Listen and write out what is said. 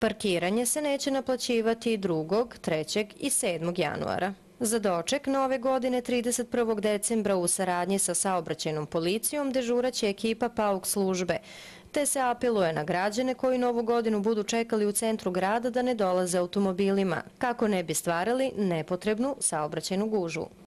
Parkiranje se neće naplaćivati 2., 3. i 7. januara. Za doček nove godine 31. decembra u saradnji sa saobraćenom policijom dežuraće ekipa PAUK službe, te se apeluje na građane koji novu godinu budu čekali u centru grada da ne dolaze automobilima, kako ne bi stvarali nepotrebnu saobraćenu gužu.